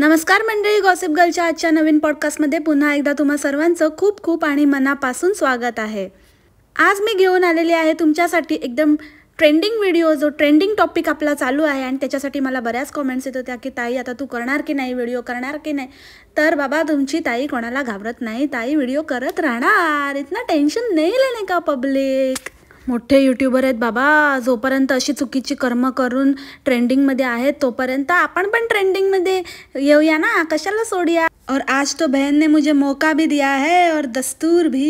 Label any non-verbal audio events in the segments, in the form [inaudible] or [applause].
नमस्कार मंडळी गॉसिप गर्लच्या आजच्या नवीन पॉडकास्टमध्ये पुन्हा एकदा तुम्हा सर्वांचं खूप खूप आणि मनापासून स्वागत आहे आज मी घेऊन आलेली आहे तुमच्यासाठी एकदम ट्रेंडिंग व्हिडिओ जो ट्रेंडिंग टॉपिक आपला चालू आहे आणि त्याच्यासाठी मला बऱ्याच कॉमेंट्स येत होत्या की ताई आता तू करणार की नाही व्हिडिओ करणार की नाही तर बाबा तुमची ताई कोणाला घाबरत नाही ताई व्हिडिओ करत राहणार इतना टेन्शन नाही नाही का पब्लिक मोठे यूट्यूबर आहेत बाबा जोपर्यंत अशी चुकीची कर्म करून ट्रेंडिंगमध्ये आहेत तोपर्यंत आपण पण ट्रेंडिंगमध्ये येऊया ना कशाला सोडूया और आज तो बहनने मुझे मौका भी दिया है और दस्तूर भी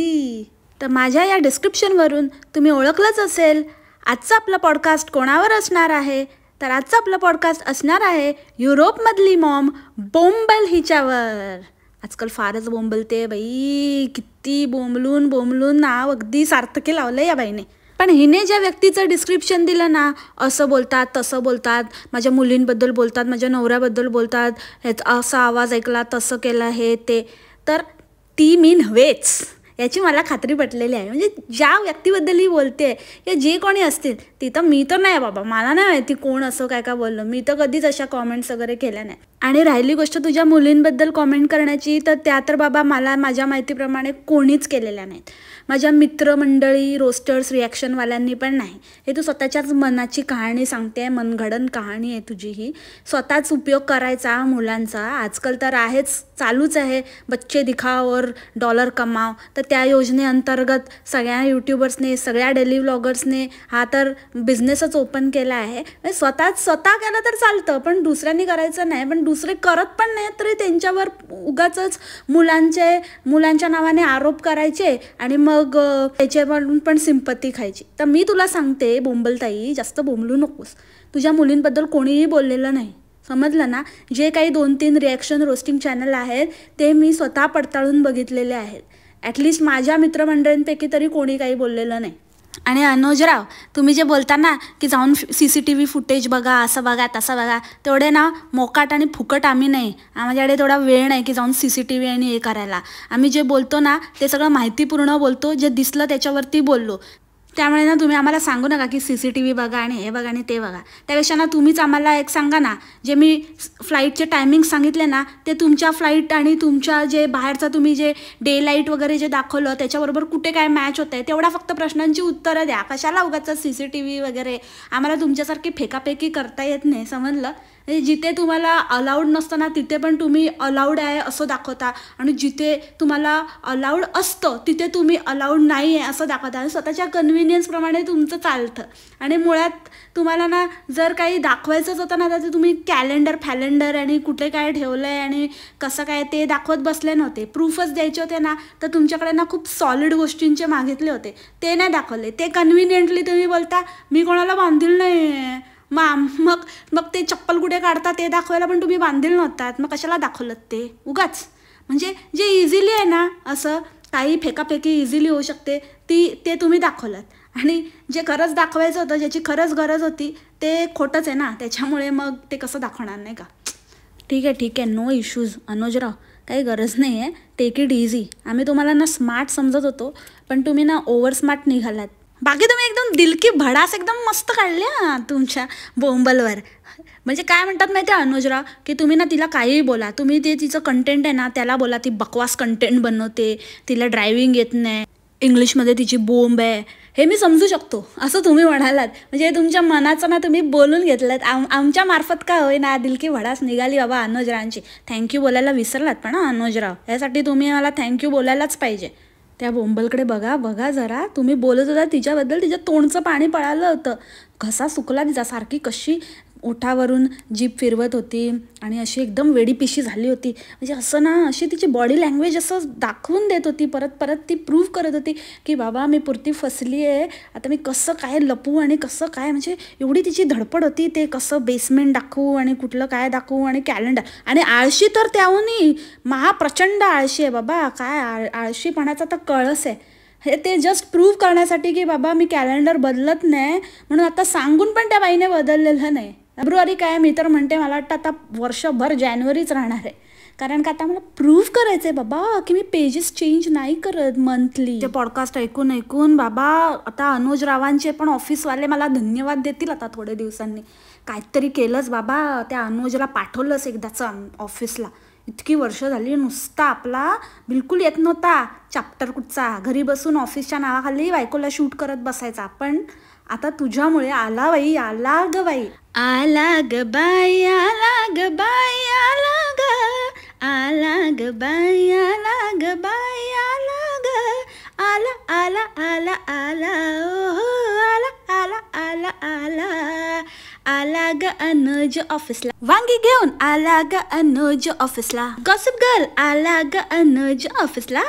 तर माझ्या या डिस्क्रिप्शनवरून तुम्ही ओळखलंच असेल आजचा आपला पॉडकास्ट कोणावर असणार आहे तर आजचा आपला पॉडकास्ट असणार आहे युरोपमधली मॉम बोंबल हिच्यावर आजकाल फारच बोंबलते बाई किती बोंबलून बोंबलून नाव अगदी सार्थके लावलं या बाईने पण हिने ज्या व्यक्तीचं डिस्क्रिप्शन दिलं ना असं बोलतात तसं बोलतात माझ्या मुलींबद्दल बोलतात माझ्या नवऱ्याबद्दल बोलतात ह्याचा असा आवाज ऐकला तसं केलं हे ते तर ती मी नव्हेच याची मला खात्री पटलेली आहे म्हणजे ज्या व्यक्तीबद्दल ही बोलते किंवा जे कोणी असतील ती तर मी तर नाही बाबा मला नाही माहिती कोण असं काय काय बोललं मी तर कधीच अशा कॉमेंट्स वगैरे केल्या नाही आणि राहिली गोष्ट तुझ्या मुलींबद्दल कॉमेंट करण्याची तर त्या तर बाबा मला माझ्या माहितीप्रमाणे कोणीच केलेल्या नाहीत माझ्या मित्रमंडळी रोस्टर्स रिॲक्शनवाल्यांनी पण नाही हे तू स्वतःच्याच मनाची कहाणी सांगते आहे मनघडन कहाणी आहे तुझी ही स्वतःच उपयोग करायचा मुलांचा आजकाल तर आहेच चालूच आहे बच्चे दिखाव और डॉलर कमाव तर त्या योजनेअंतर्गत सगळ्या यूट्यूबर्सने सगळ्या डेली ब्लॉगर्सने हा तर बिझनेसच ओपन केला आहे म्हणजे स्वतःच स्वतः केलं तर चालतं पण दुसऱ्यांनी करायचं नाही पण दुसरे करत पण नाहीत तरी त्यांच्यावर उगाच मुलांचे मुलांच्या नावाने आरोप करायचे आणि मग त्याच्यावरून पण सिंपत्ती खायची तर मी तुला सांगते बोंबलताई जास्त बोंबलू नकोस तुझ्या मुलींबद्दल कोणीही बोललेलं नाही समजलं ना जे काही दोन तीन रिॲक्शन रोस्टिंग चॅनल आहेत ते मी स्वतः पडताळून बघितलेले आहेत ॲटलिस्ट माझ्या मित्रमंडळींपैकी तरी कोणी काही बोललेलं नाही आणि अनुजराव तुम्ही जे बोलता ना की जाऊन C C T V footage बघा असं बघा तसं बघा तेवढे ना मोकाट आणि फुकट आम्ही नाही आमच्याकडे तेवढा वेळ नाही की जाऊन सी सी टी व्ही आणि हे करायला आम्ही जे बोलतो ना ते सगळं माहितीपूर्ण बोलतो जे दिसलं त्याच्यावरती बोललो त्यामुळे ना तुम्ही आम्हाला सांगू नका की सी सी टी व्ही बघा आणि हे बघा आणि ते बघा त्यापेक्षा ना तुम्हीच आम्हाला एक सांगा ना जे मी फ्लाईटचे टायमिंग सांगितले ना ते तुमच्या फ्लाईट आणि तुमच्या जे बाहेरचा तुम्ही जे डे लाईट वगैरे जे दाखवलं त्याच्याबरोबर कुठे काय मॅच होत आहे तेवढा फक्त प्रश्नांची उत्तरं द्या कशाला उगाच सी सी टी व्ही वगैरे आम्हाला तुमच्यासारखी फेकाफेकी करता येत नाही समजलं म्हणजे जिथे तुम्हाला अलाउड नसताना तिथे पण तुम्ही अलाउड आहे असं दाखवता आणि जिथे तुम्हाला अलाउड असतं तिथे तुम्ही अलाउड नाही आहे असं दाखवता आणि स्वतःच्या कन्व्हिनियन्सप्रमाणे तुमचं चालतं आणि मुळात तुम्हाला ना जर काही दाखवायचंच होतं ना तर तुम्ही कॅलेंडर फॅलेंडर आणि कुठे काय ठेवलं आहे आणि कसं काय ते दाखवत बसले नव्हते प्रूफच द्यायचे होते ना तर तुमच्याकडे ना खूप सॉलिड गोष्टींचे मागितले होते ते नाही दाखवले ते कन्व्हिनियंटली तुम्ही बोलता मी कोणाला बांधील नाही माम मग मग ते चप्पल कुठे काढतात ते दाखवायला पण तुम्ही बांधील नव्हतात मग कशाला दाखवलं ते उगाच म्हणजे जे इझिली आहे ना असं काही फेकाफेकी इझिली होऊ शकते ती ते तुम्ही दाखवलं आणि जे खरंच दाखवायचं होतं ज्याची खरंच गरज होती ते खोटंच आहे ना त्याच्यामुळे मग ते कसं दाखवणार नाही का ठीक आहे ठीक आहे नो इश्यूज अनुजराव काही गरज नाही आहे टेक इट इझी आम्ही तुम्हाला ना स्मार्ट समजत होतो पण तुम्ही ना ओव्हर स्मार्ट निघालात बाकी तुम्ही एकदम दिलकी भडास एकदम मस्त काढल्या तुमच्या बोंबलवर म्हणजे काय म्हणतात माहिती आहे अनुजरा की तुम्ही ना तिला काहीही बोला तुम्ही ते तिचं कंटेंट आहे ना त्याला बोला ती बकवास कंटेंट बनवते तिला ड्रायव्हिंग येत नाही इंग्लिशमध्ये तिची बोंब आहे हे मी समजू शकतो असं तुम्ही म्हणालात म्हणजे तुमच्या मनाचं ना तुम्ही बोलून घेतलात आम आमच्या मार्फत का होय ना दिलकी भडास निघाली बाबा अनुजरांची थँक्यू बोलायला विसरलात पण अनुजराव यासाठी तुम्ही मला थँक्यू बोलायलाच पाहिजे त्या बोंबलकडे बघा बघा जरा तुम्ही बोलत होता तिच्याबद्दल तिच्या तोंडचं पाणी पळालं होतं घसा सुकला तिचा सारखी कशी ओठावरून जीप फिरवत होती आणि अशी एकदम वेडीपिशी झाली होती म्हणजे असं ना अशी तिची बॉडी लँग्वेज असं दाखवून देत होती परत परत ती प्रूव्ह करत होती की बाबा मी पुरती फसली आहे आता मी कसं काय लपू आणि कसं काय म्हणजे एवढी तिची धडपड होती ते कसं बेसमेंट दाखवू आणि कुठलं काय दाखवू आणि कॅलेंडर आणि आळशी तर त्याहूनही महाप्रचंड आळशी आहे बाबा काय आळ आळशीपणाचा तर कळस आहे हे ते जस्ट प्रूव्ह करण्यासाठी की बाबा मी कॅलेंडर बदलत नाही म्हणून आता सांगून पण त्या बाईने बदललेलं नाही फेब्रुवारी काय मी तर म्हणते मला वाटतं आता वर्षभर जानेवारीच राहणार आहे कारण का आता मला प्रूव्ह करायचं आहे बाबा की मी पेजेस चेंज नाही करत मंथली ते पॉडकास्ट ऐकून ऐकून बाबा आता अनुज रावांचे पण ऑफिसवाले मला धन्यवाद देतील आता थोड्या दिवसांनी काहीतरी केलंच बाबा त्या अनुजला पाठवलंच एकदाच ऑफिसला इतकी वर्ष झाली नुसता आपला बिलकुल येत नव्हता चॅप्टर कुठचा घरी बसून ऑफिसच्या नावाखाली बायकोला शूट करत बसायचा पण आता तुझ्यामुळे आला बाई आला ग बाई आला ग बाई आला ग बाई आला ग आला ग बाई आला ग बाई आला ग आला आला आला आला ओ आला आला आला आला आला ग अनुज ऑफिसला वांगी घेऊन आला ग अनुज ऑफिसला गॉसिप गर्ल आला ग अनुज ऑफिसला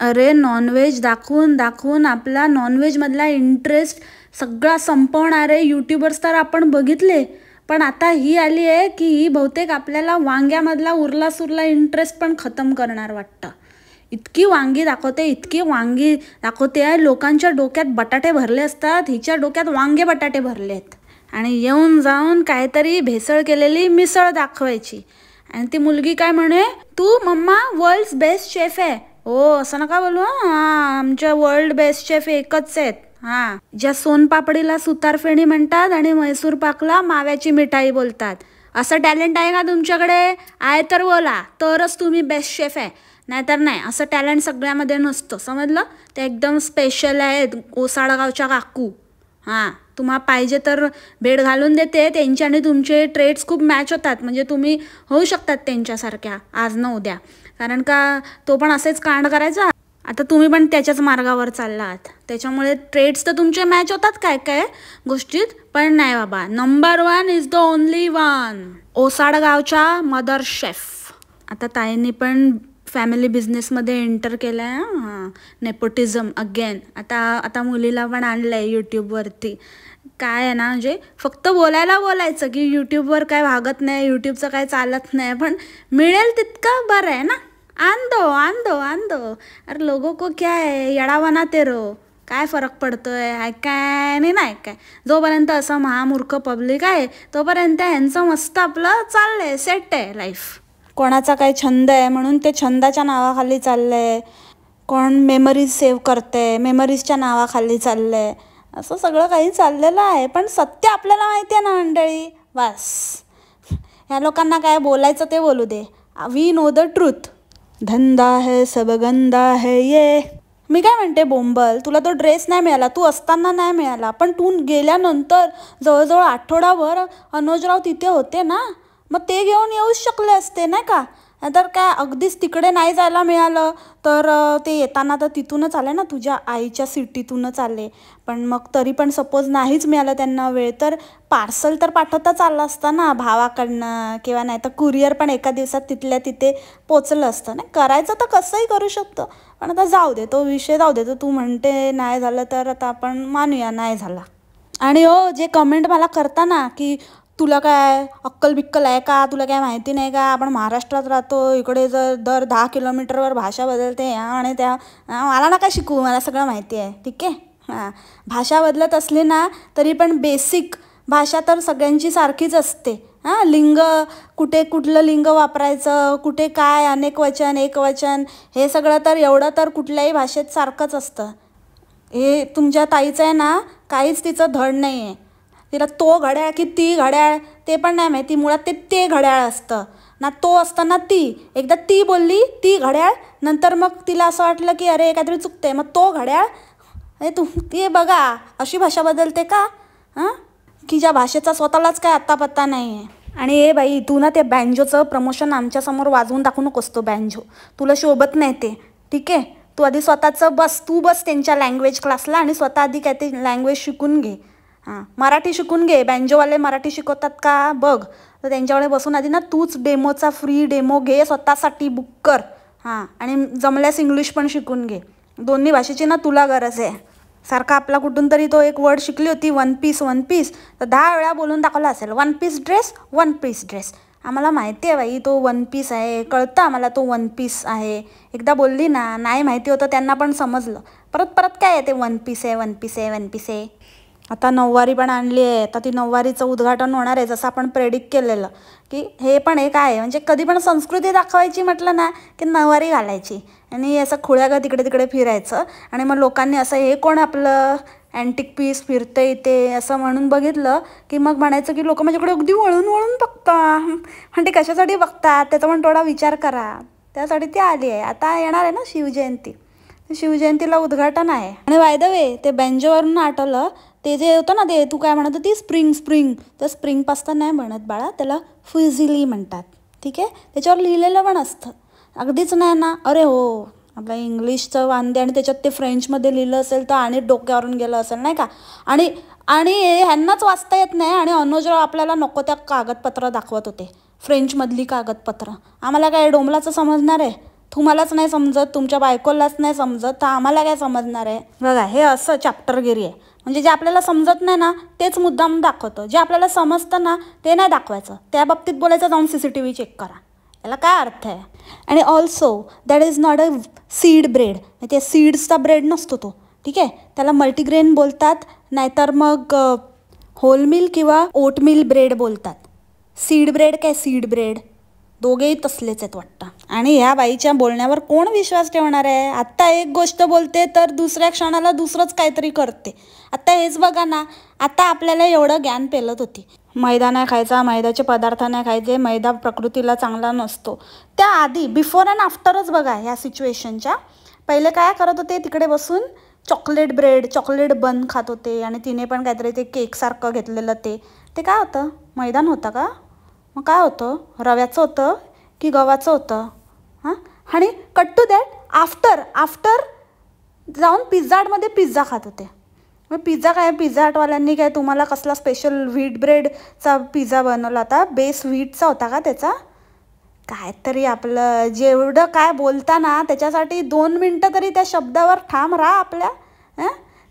अरे नॉनव्हेज दाखवून दाखवून आपला नॉनव्हेजमधला इंटरेस्ट सगळा संपवणारे यूट्यूबर्स तर आपण बघितले पण आता ही आली आहे की ही बहुतेक आपल्याला वांग्यामधला उरला सुरला इंटरेस्ट पण खतम करणार वाटतं इतकी वांगी दाखवते इतकी वांगी दाखवते आहे लोकांच्या डोक्यात बटाटे भरले असतात हिच्या डोक्यात वांगे बटाटे भरले आहेत आणि येऊन जाऊन काहीतरी भेसळ केलेली मिसळ दाखवायची आणि ती मुलगी काय म्हणे तू मम्मा वर्ल्ड्स बेस्ट शेफ आहे हो असं नका बोलू हां आमच्या वर्ल्ड बेस्ट शेफ एकच आहेत हां ज्या सोनपापडीला सुतारफेणी म्हणतात आणि म्हैसूर पाकला माव्याची मिठाई बोलतात असं टॅलेंट आहे का तुमच्याकडे आहे तर बोला तरच तुम्ही बेस्ट शेफ आहे नाहीतर नाही असं टॅलेंट सगळ्यामध्ये नसतं समजलं ते एकदम स्पेशल आहेत ओसाळगावच्या काकू हां तुम्हाला पाहिजे तर भेट घालून देते त्यांचे आणि तुमचे ट्रेड्स खूप मॅच होतात म्हणजे तुम्ही होऊ शकतात त्यांच्यासारख्या आज न उद्या कारण का तो पण असेच कांड करायचा आता तुम्ही पण त्याच्याच मार्गावर चालला आहात त्याच्यामुळे ट्रेड्स तर तुमचे मॅच होतात काय काय गोष्टीत पण नाही बाबा number one is the only one ओसाड गावच्या मदर शेफ आता ताईंनी पण फॅमिली बिझनेसमध्ये एंटर केलं आहे नेपोटिझम अगेन आता आता मुलीला पण आणलं आहे यूट्यूबवरती काय आहे ना म्हणजे फक्त बोलायला बोलायचं की यूट्यूबवर काय भागत नाही यूट्यूबचं काय चालत नाही पण मिळेल तितकं बरं आहे ना दो आन दो अरे लोगो को क्या आहे येडावाना ते रो काय फरक पडतोय आहे काय नाही ना ऐकाय जोपर्यंत असं महामूर्ख पब्लिक आहे तोपर्यंत ह्यांचं मस्त आपलं चाललंय सेट आहे लाईफ कोणाचा काही छंद आहे म्हणून ते छंदाच्या नावाखाली चाललं आहे कोण मेमरीज सेव्ह करते मेमरीजच्या नावाखाली चाललं आहे असं सगळं काही चाललेलं आहे पण सत्य आपल्याला माहिती आहे ना मंडळी बस ह्या लोकांना काय बोलायचं ते बोलू दे वी नो द ट्रूथ धंदा है सब गंदा है ये मी काय म्हणते बोंबल तुला तो ड्रेस नाही मिळाला तू असताना नाही मिळाला पण तू गेल्यानंतर जवळजवळ आठवडाभर अनोजराव तिथे होते ना मग ते घेऊन येऊच शकले असते नाही का तर काय अगदीच तिकडे नाही जायला मिळालं तर ते येताना तर तिथूनच आले ना तुझ्या आईच्या सिटीतूनच आले पण मग तरी पण सपोज नाहीच मिळालं त्यांना वेळ तर पार्सल तर पाठवताच आलं असतं ना भावाकडनं किंवा नाही तर कुरिअर पण एका दिवसात तिथल्या तिथे पोचलं असतं नाही करायचं तर कसंही करू शकतो पण आता जाऊ दे तो विषय जाऊ दे तो तू म्हणते नाही झालं तर आता आपण मानूया नाही झाला आणि हो जे कमेंट मला करताना की तुला काय अक्कल बिक्कल आहे का तुला काय माहिती नाही का आपण महाराष्ट्रात राहतो इकडे जर दर दहा किलोमीटरवर भाषा बदलते ह्या आणि त्या मला ना काय शिकू मला सगळं माहिती आहे ठीक आहे हां भाषा बदलत असली ना तरी पण बेसिक भाषा तर सगळ्यांची सारखीच असते हां लिंग कुठे कुठलं लिंग वापरायचं कुठे काय अनेक वचन एक वचन हे सगळं तर एवढं तर कुठल्याही भाषेत सारखंच असतं हे तुमच्या ताईचं आहे ना काहीच तिचं धड नाही आहे तिला तो घड्याळ की ती घड्याळ ते पण नाही माहिती मुळात ते ते घड्याळ असतं ना तो असतं ना ती एकदा ती बोलली ती घड्याळ नंतर मग तिला असं वाटलं की अरे काहीतरी चुकते मग तो घड्याळ अरे तू ते बघा अशी भाषा बदलते का हां की ज्या भाषेचा स्वतःलाच काय आत्ता पत्ता नाही आहे आणि ए बाई तू ना ते बँजोचं प्रमोशन आमच्यासमोर वाजवून दाखवू नको असतो बँजो तुला शोभत नाही ते ठीक आहे तू आधी स्वतःचं बस तू बस त्यांच्या लँग्वेज क्लासला आणि स्वतः आधी काय ते लँग्वेज शिकून घे हां मराठी शिकून घे बँजोवाले मराठी शिकवतात का बघ तर त्यांच्याकडे बसून आधी ना तूच डेमोचा फ्री डेमो घे स्वतःसाठी बुक कर हां आणि जमल्यास इंग्लिश पण शिकून घे दोन्ही भाषेची ना तुला गरज आहे सारखा आपला कुठून तरी तो एक वर्ड शिकली होती वन पीस वन पीस तर दहा वेळा बोलून दाखवला असेल one piece dress one piece dress आम्हाला माहिती आहे बाई तो वन पीस आहे कळतं आम्हाला तो वन पीस आहे एकदा बोलली ना नाही माहिती होतं त्यांना पण समजलं परत परत काय आहे ते वन पीस आहे वन पीस आहे वन पीस आहे आता नऊवारी पण आणली आहे आता ती नऊवारीचं उद्घाटन होणार आहे जसं आपण प्रेडिक्ट केलेलं की हे पण एक आहे म्हणजे कधी पण संस्कृती दाखवायची म्हटलं ना की नऊवारी घालायची आणि असं खुळ्यागा तिकडे तिकडे फिरायचं आणि मग लोकांनी असं हे कोण आपलं अँटिक पीस फिरतं इथे असं म्हणून बघितलं की मग म्हणायचं की लोक माझ्याकडे अगदी वळून वळून बघता म्हणजे कशासाठी बघतात त्याचा पण थोडा विचार करा त्यासाठी ती आली आहे आता येणार आहे ना शिवजयंती शिवजयंतीला उद्घाटन आहे आणि वायदवे ते बँजोवरून आठवलं ते जे होतं ना ते तू काय म्हणत होती स्प्रिंग स्प्रिंग तर स्प्रिंग पास्ता नाही म्हणत बाळा त्याला फिझिली म्हणतात ठीक आहे त्याच्यावर लिहिलेलं पण असतं अगदीच नाही ना अरे हो आपला इंग्लिशचं वांदे आणि त्याच्यात ते फ्रेंचमध्ये लिहिलं असेल तर आणि डोक्यावरून गेलं असेल नाही का आणि आणि ह्यांनाच वाचता येत नाही आणि अनुजराव आपल्याला नको त्या कागदपत्रं दाखवत होते फ्रेंचमधली कागदपत्रं आम्हाला काय डोमलाचं समजणार आहे तुम्हालाच नाही समजत तुमच्या बायकोलाच नाही समजत तर आम्हाला काय समजणार आहे बघा हे असं चॅप्टरगिरी आहे म्हणजे जे आपल्याला समजत नाही ना तेच मुद्दाम दाखवतं जे आपल्याला समजतं ना ते नाही दाखवायचं त्या बाबतीत बोलायचं जाऊन C C T V check करा याला काय अर्थ आहे आणि also that is not a seed bread त्या सीड्सचा ब्रेड नसतो तो ठीक आहे त्याला मल्टीग्रेन बोलतात नाहीतर मग होलमिल किंवा ओटमिल ब्रेड बोलतात सीड ब्रेड काय सीड ब्रेड दोघेही तसलेच आहेत वाटतं आणि ह्या बाईच्या बोलण्यावर कोण विश्वास ठेवणार आहे आत्ता एक गोष्ट बोलते तर दुसऱ्या क्षणाला दुसरंच काहीतरी करते आत्ता हेच बघा ना आता आपल्याला एवढं ज्ञान पेलत होती मैदा नाही खायचा मैद्याचे पदार्थ नाही खायचे मैदा प्रकृतीला चांगला नसतो त्याआधी बिफोर अँड आफ्टरच बघा ह्या सिच्युएशनच्या पहिले काय करत होते तिकडे बसून चॉकलेट ब्रेड चॉकलेट बन खात होते आणि तिने पण काहीतरी ते केकसारखं घेतलेलं ते ते काय होतं मैदान होतं का मग काय होतं रव्याचं होतं की गव्हाचं होतं हां आणि cut to that after after जाऊन पिझ्झा हटमध्ये पिझ्झा खात होते मग पिझ्झा काय पिझ्झा हटवाल्यांनी काय तुम्हाला कसला स्पेशल व्हीट ब्रेडचा पिझ्झा बनवला होता बेस व्हीटचा होता का त्याचा तरी आपलं जेवढं काय बोलता ना त्याच्यासाठी दोन मिनटं तरी त्या शब्दावर ठाम राहा आपल्या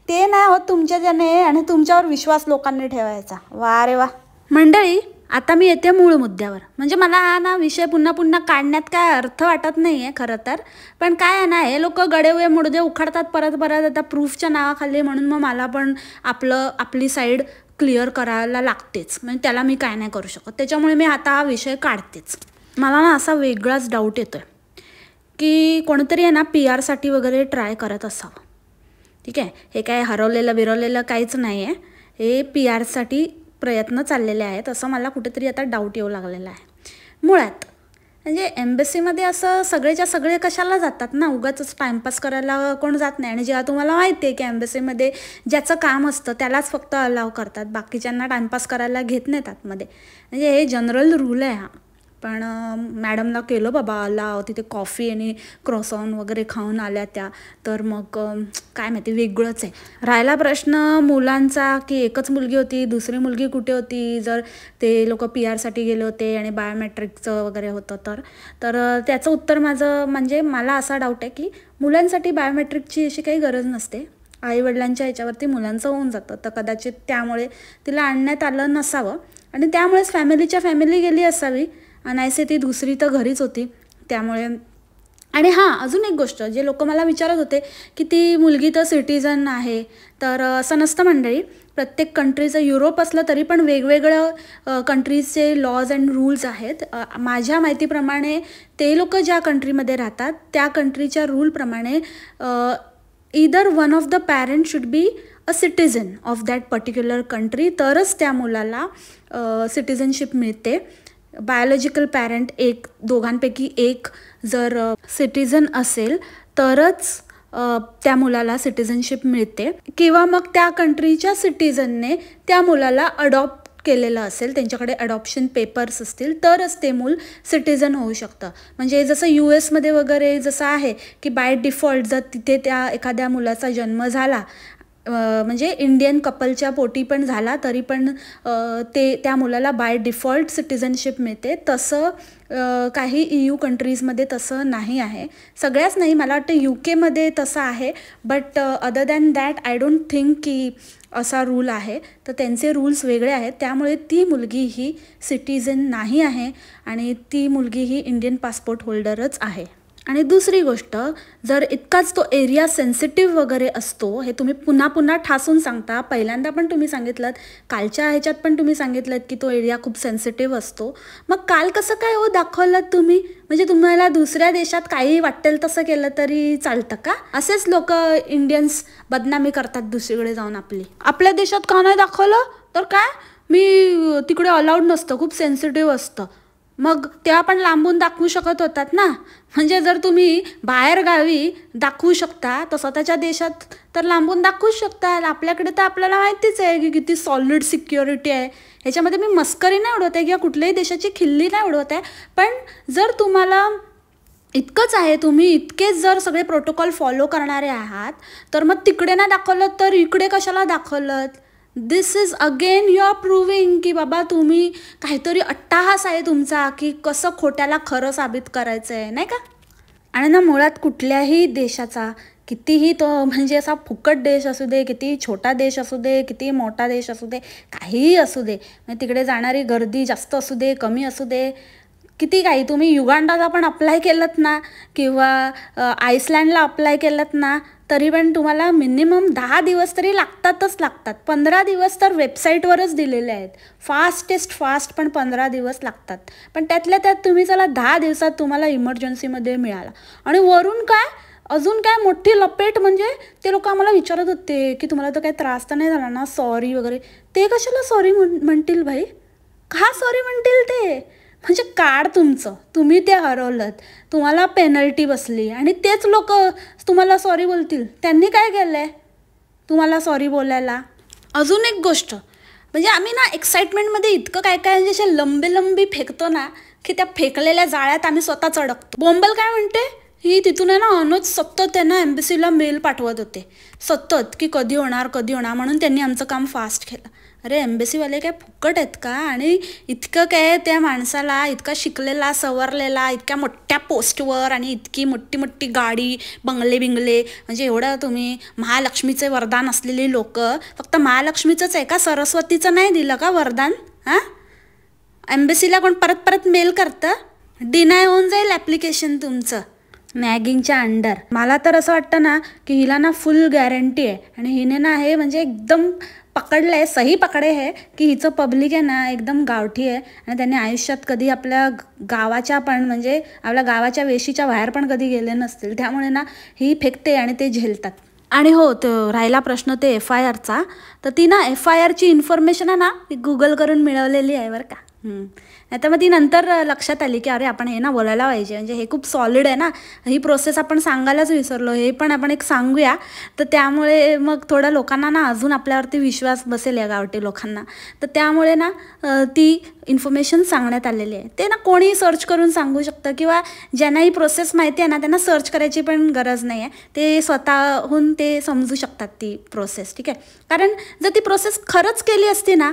ते नाही होत तुमच्या ज्याने आणि तुमच्यावर विश्वास लोकांनी ठेवायचा वा रे वा मंडळी आता मी येते मूळ मुद्द्यावर म्हणजे मला हा ना विषय पुन्हा पुन्हा काढण्यात काय अर्थ वाटत नाही आहे खरं तर पण काय आहे ना हे लोक गडेवे मुडदे उखाडतात परत परत आता प्रूफच्या नावाखाली म्हणून मग मला पण आपलं आपली साईड क्लिअर करायला लागतेच म्हणजे त्याला मी काय नाही करू शकत त्याच्यामुळे मी आता हा विषय काढतेच मला ना असा वेगळाच डाऊट येतो आहे की कोणतरी आहे ना पी आरसाठी वगैरे ट्राय करत असावं ठीक आहे हे काय हरवलेलं बिरवलेलं काहीच नाही आहे हे पी आरसाठी प्रयत्न चाललेले आहेत असं मला कुठेतरी आता डाऊट येऊ लागलेला आहे मुळात म्हणजे एम्बेसीमध्ये असं सगळेच्या सगळे कशाला जातात ना उगाच टाईमपास करायला कोण जात नाही आणि जेव्हा तुम्हाला माहिती आहे की सीमध्ये ज्याचं काम असतं त्यालाच फक्त अलाव करतात बाकीच्यांना टाईमपास करायला घेत नाहीत आतमध्ये म्हणजे हे जनरल रूल आहे हा पण मॅडमला केलं बाबा आला तिथे कॉफी आणि क्रॉसॉन वगैरे खाऊन आल्या त्या तर मग काय माहिती वेगळंच आहे राहिला प्रश्न मुलांचा की एकच मुलगी होती दुसरी मुलगी कुठे होती जर ते लोक पी आरसाठी गेले होते आणि बायोमेट्रिकचं वगैरे होतं तर तर त्याचं उत्तर माझं म्हणजे मला असा डाऊट आहे की मुलांसाठी बायोमेट्रिकची अशी काही गरज नसते आईवडिलांच्या ह्याच्यावरती मुलांचं होऊन जातं तर कदाचित त्यामुळे तिला आणण्यात आलं नसावं आणि त्यामुळेच फॅमिलीच्या फॅमिली गेली असावी नाहीसे ती दुसरी तर घरीच होती त्यामुळे आणि हां अजून एक गोष्ट जे लोक मला विचारत होते की ती मुलगी तर सिटीजन आहे तर असं नसतं मंडळी प्रत्येक कंट्रीचं युरोप असलं तरी पण वेगवेगळं कंट्रीजचे लॉज अँड रूल्स आहेत माझ्या माहितीप्रमाणे ते लोक ज्या कंट्रीमध्ये राहतात त्या कंट्रीच्या रूलप्रमाणे either one of the parent should be a citizen of that particular country तरच त्या मुलाला सिटिझनशिप मिळते बायोलॉजिकल पॅरेंट एक दोघांपैकी एक जर सिटिझन असेल तरच त्या मुलाला सिटीजनशिप मिळते किंवा मग त्या कंट्रीच्या सिटिझनने त्या मुलाला अडॉप्ट केलेलं असेल त्यांच्याकडे अडॉप्शन पेपर्स असतील तरच ते मूल सिटिझन होऊ शकतं म्हणजे जसं यू एसमध्ये वगैरे जसं आहे की बाय डिफॉल्ट जर तिथे त्या एखाद्या मुलाचा जन्म झाला म्हणजे इंडियन कपलच्या पोटी पण झाला तरी पण ते त्या मुलाला बाय डिफॉल्ट सिटिझनशिप मिळते तसं काही ई यू कंट्रीजमध्ये तसं नाही आहे सगळ्याच नाही मला वाटतं यू केमध्ये तसं आहे but other than that I don't think की असा रूल आहे तर त्यांचे रूल्स वेगळे आहेत त्यामुळे ती मुलगी ही सिटिझन नाही आहे आणि ती मुलगी ही इंडियन पासपोर्ट होल्डरच आहे आणि दुसरी गोष्ट जर इतकाच तो एरिया सेन्सिटिव्ह वगैरे असतो हे तुम्ही पुन्हा पुन्हा ठासून सांगता पहिल्यांदा पण तुम्ही सांगितलं कालच्या ह्याच्यात पण तुम्ही सांगितलं की तो एरिया खूप सेन्सिटिव्ह असतो मग काल कसं काय हो दाखवलं तुम्ही म्हणजे तुम्हाला दुसऱ्या देशात काही वाटेल तसं केलं तरी चालतं का असेच लोक इंडियन्स बदनामी करतात दुसरीकडे जाऊन आपली आपल्या देशात का नाही दाखवलं तर काय मी तिकडे अलाउड नसतं खूप सेन्सिटिव्ह असतं मग तेव्हा पण लांबून दाखवू शकत होतात ना म्हणजे जर तुम्ही बाहेरगावी दाखवू शकता तर स्वतःच्या देशात तर लांबून दाखवूच शकता आपल्याकडे तर आपल्याला माहितीच आहे की किती सॉलिड सिक्युरिटी आहे ह्याच्यामध्ये मी मस्करी नाही उडवत आहे किंवा कुठल्याही देशाची खिल्ली नाही उडवत आहे पण जर तुम्हाला इतकंच आहे तुम्ही इतकेच जर सगळे प्रोटोकॉल फॉलो करणारे आहात तर मग तिकडे ना दाखवलं तर इकडे कशाला दाखवलं this is again you are proving की बाबा तुम्ही काहीतरी अट्टाहास आहे तुमचा की कसं खोट्याला खरं साबित करायचं आहे नाही का आणि ना मुळात कुठल्याही देशाचा कितीही तो म्हणजे असा फुकट देश असू दे किती छोटा देश असू दे किती मोठा देश असू दे काहीही असू दे म्हणजे तिकडे जाणारी गर्दी जास्त असू दे कमी असू दे किती काही तुम्ही युगांडाला पण अप्लाय केलंत ना किंवा आईसलँडला अप्लाय केलंत ना तरी पण तुम्हाला मिनिमम दहा दिवस तरी लागतातच लागतात पंधरा दिवस तर वेबसाईटवरच दिलेले आहेत फास्टेस्ट फास्ट पण पंधरा दिवस लागतात पण त्यातल्या त्यात तुम्ही चला दहा दिवसात तुम्हाला इमर्जन्सीमध्ये मिळाला आणि वरून काय अजून काय मोठी लपेट म्हणजे ते लोक आम्हाला विचारत होते की तुम्हाला तर काही त्रास तर नाही झाला ना सॉरी वगैरे ते कशाला सॉरी म्हण म्हणतील भाई का सॉरी म्हणतील ते म्हणजे कार्ड तुमचं तुम्ही ते हरवलं तुम्हाला पेनल्टी बसली आणि तेच लोक तुम्हाला सॉरी बोलतील त्यांनी काय केलं आहे तुम्हाला सॉरी बोलायला अजून एक गोष्ट म्हणजे आम्ही ना एक्साइटमेंटमध्ये इतकं काय काय म्हणजे असे लंबे लंबी फेकतो ना की त्या फेकलेल्या जाळ्यात आम्ही स्वतःच अडकतो बोंबल काय म्हणते ही तिथून आहे ना अनुज सतत त्यांना एम्बेसीला मेल पाठवत होते सतत की कधी होणार कधी होणार म्हणून त्यांनी आमचं काम फास्ट केलं अरे एम्बेसीवाले काय फुकट आहेत का आणि इतकं काय त्या माणसाला इतका शिकलेला सवरलेला इतक्या मोठ्या पोस्टवर आणि इतकी मोठी मोठी गाडी बंगले बिंगले म्हणजे एवढं तुम्ही महालक्ष्मीचे वरदान असलेली लोक फक्त महालक्ष्मीचंच आहे का सरस्वतीचं नाही दिलं का वरदान हां एम्बेसीला कोण परत परत मेल करतं डिनाय होऊन जाईल ॲप्लिकेशन तुमचं मॅगिंगच्या अंडर मला तर असं वाटतं ना की हिला ना फुल गॅरंटी आहे आणि हिने ना हे म्हणजे एकदम पकडलं आहे सही पकडे हे की हिचं पब्लिक आहे ना एकदम गावठी आहे आणि त्यांनी आयुष्यात कधी आपल्या गावाच्या पण म्हणजे आपल्या गावाच्या वेशीच्या बाहेर पण कधी गेले नसतील त्यामुळे ना ही फेकते आणि ते झेलतात आणि हो तो राहिला प्रश्न ते एफ आय आरचा तर ती ना एफ आय आरची इन्फॉर्मेशन आहे ना ती गुगल करून मिळवलेली आहे बरं का नाही तर मग ती नंतर लक्षात आली की अरे आपण हे ना बोलायला पाहिजे म्हणजे हे खूप सॉलिड आहे ना ही प्रोसेस आपण सांगायलाच विसरलो हे पण आपण एक सांगूया तर त्यामुळे मग थोड्या लोकांना ना अजून आपल्यावरती विश्वास बसेल या गावटी लोकांना तर त्यामुळे ना ती इन्फॉर्मेशन सांगण्यात आलेली आहे ते ना कोणीही सर्च करून सांगू शकतं किंवा ज्यांना ही प्रोसेस माहिती आहे ना त्यांना सर्च करायची पण गरज नाही आहे ते स्वतःहून ते समजू शकतात ती प्रोसेस ठीक आहे कारण जर ती प्रोसेस खरंच केली असती ना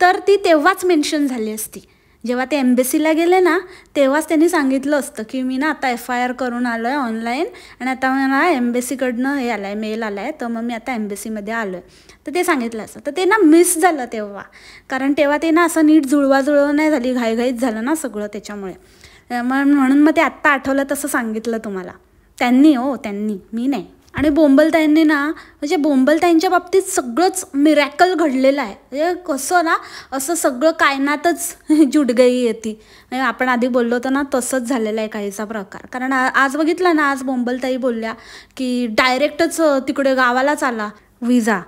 तर ती तेव्हाच मेन्शन झाली असती जेव्हा ते एम्बेसीला गेले ना तेव्हाच त्यांनी सांगितलं असतं की मी ना आता एफ आय आर करून आलो आहे ऑनलाईन आणि आता मला एम्बेसीकडनं हे आलं आहे मेल आला आहे तर मग मी आता एम्बेसीमध्ये आलो आहे तर ते सांगितलं असं तर ते ना मिस झालं तेव्हा कारण तेव्हा ते ना असं नीट जुळवाजुळव नाही झाली घाईघाईत झालं ना सगळं त्याच्यामुळे म्हणून मग ते आत्ता आठवलं तसं सांगितलं तुम्हाला त्यांनी हो त्यांनी मी नाही आणि बोंबलताईंनी ना म्हणजे बोंबलताईंच्या बाबतीत सगळंच मिरॅकल घडलेलं आहे म्हणजे कसं ना असं सगळं कायनातच [laughs] जुडगई येते म्हणजे आपण आधी बोललो होतो ना तसंच झालेलं आहे काहीचा प्रकार कारण आज बघितला ना आज बोंबलताई बोलल्या की डायरेक्टच तिकडे गावालाच आला विजा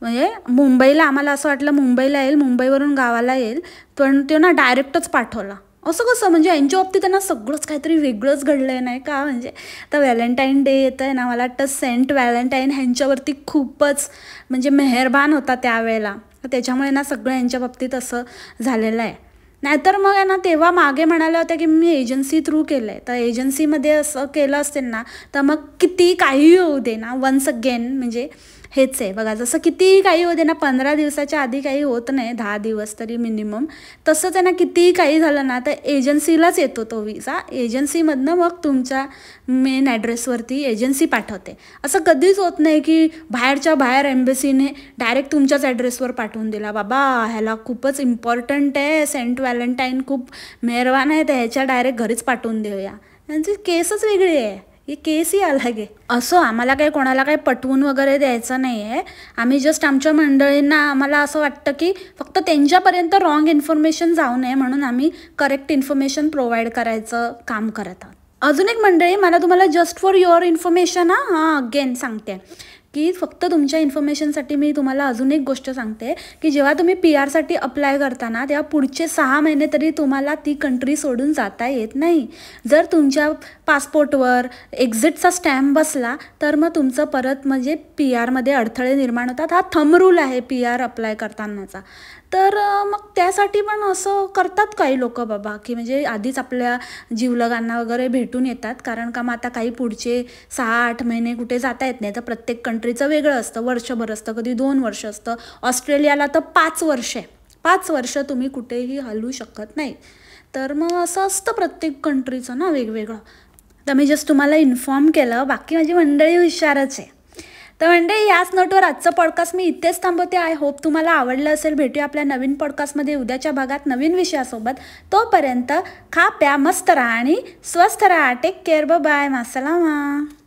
म्हणजे मुंबईला आम्हाला असं वाटलं मुंबईला येईल मुंबईवरून गावाला येईल पण तो ना डायरेक्टच पाठवला असं कसं म्हणजे यांच्या बाबतीत त्यांना सगळंच काहीतरी वेगळंच घडलं आहे नाही का म्हणजे आता व्हॅलेंटाईन डे येतं आहे ना मला वाटतं सेंट व्हॅलेंटाईन ह्यांच्यावरती खूपच म्हणजे मेहरबान होता त्यावेळेला त्याच्यामुळे ना सगळं यांच्या बाबतीत असं झालेलं आहे नाहीतर मग यांना तेव्हा मागे म्हणाल्या होत्या की मी एजन्सी थ्रू केलं आहे तर एजन्सीमध्ये असं केलं असेल ना तर मग किती काही होऊ दे ना वन्स अगेन म्हणजे हेच आहे बघा जसं कितीही काही होते ना पंधरा दिवसाच्या आधी काही होत नाही दहा दिवस तरी मिनिमम तसंच आहे ना कितीही काही झालं ना तर एजन्सीलाच येतो तो विसा एजन्सीमधनं मग तुमच्या मेन ॲड्रेसवरती एजन्सी पाठवते असं कधीच होत नाही की बाहेरच्या बाहेर एम्बेसीने डायरेक्ट तुमच्याच ॲड्रेसवर पाठवून दिला बाबा ह्याला खूपच इम्पॉर्टंट आहे सेंट व्हॅलेंटाईन खूप मेहरवान आहे तर ह्याच्या डायरेक्ट घरीच पाठवून देऊया त्यांची म्हणजे केसच वेगळी आहे ही आला गे असो आम्हाला काही कोणाला काही पटवून वगैरे द्यायचं नाही आहे आम्ही जस्ट आमच्या मंडळींना आम्हाला असं वाटतं की फक्त त्यांच्यापर्यंत रॉंग इन्फॉर्मेशन जाऊ नये म्हणून आम्ही करेक्ट इन्फॉर्मेशन प्रोव्हाइड करायचं काम करत आहोत अजून एक मंडळी मला तुम्हाला जस्ट फॉर युअर इन्फॉर्मेशन हां अगेन सांगते की फक्त तुमच्या इन्फॉर्मेशनसाठी मी तुम्हाला अजून एक गोष्ट सांगते की जेव्हा तुम्ही पी आरसाठी अप्लाय करताना तेव्हा पुढचे सहा महिने तरी तुम्हाला ती कंट्री सोडून जाता येत नाही जर तुमच्या पासपोर्टवर एक्झिटचा स्टॅम्प बसला तर मग तुमचं परत म्हणजे पी आरमध्ये अडथळे निर्माण होतात हा थंब रूल आहे पी आर अप्लाय करतानाचा तर मग त्यासाठी पण असं करतात काही लोक बाबा की म्हणजे आधीच आपल्या जीवलगांना वगैरे भेटून येतात कारण का मग आता काही पुढचे सहा आठ महिने कुठे जाता येत नाही तर प्रत्येक कंट्रीचं वेगळं असतं वर्षभर असतं कधी दोन वर्ष असतं ऑस्ट्रेलियाला तर पाच वर्ष आहे पाच वर्ष तुम्ही कुठेही हलू शकत नाही तर मग असं असतं प्रत्येक कंट्रीचं ना वेगवेगळं तर मी जस्ट तुम्हाला इन्फॉर्म केलं बाकी माझी मंडळी हुशारच आहे तर म्हणजे याच नोटवर आजचं पॉडकास्ट मी इथेच थांबवते आय होप तुम्हाला आवडलं असेल भेटूया आपल्या नवीन पॉडकास्टमध्ये उद्याच्या भागात नवीन विषयासोबत तोपर्यंत खा प्या मस्त राहा आणि स्वस्थ राहा टेक केअर ब बाय मासलामा